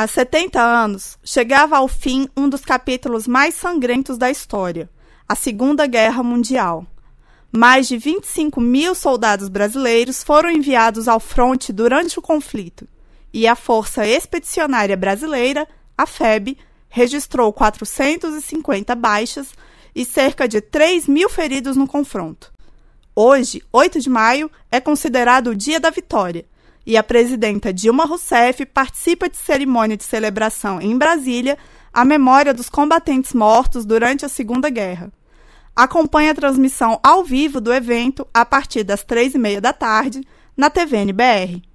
Há 70 anos, chegava ao fim um dos capítulos mais sangrentos da história, a Segunda Guerra Mundial. Mais de 25 mil soldados brasileiros foram enviados ao fronte durante o conflito, e a Força Expedicionária Brasileira, a FEB, registrou 450 baixas e cerca de 3 mil feridos no confronto. Hoje, 8 de maio, é considerado o Dia da Vitória e a presidenta Dilma Rousseff participa de cerimônia de celebração em Brasília à memória dos combatentes mortos durante a Segunda Guerra. Acompanhe a transmissão ao vivo do evento a partir das três e meia da tarde na TVNBR.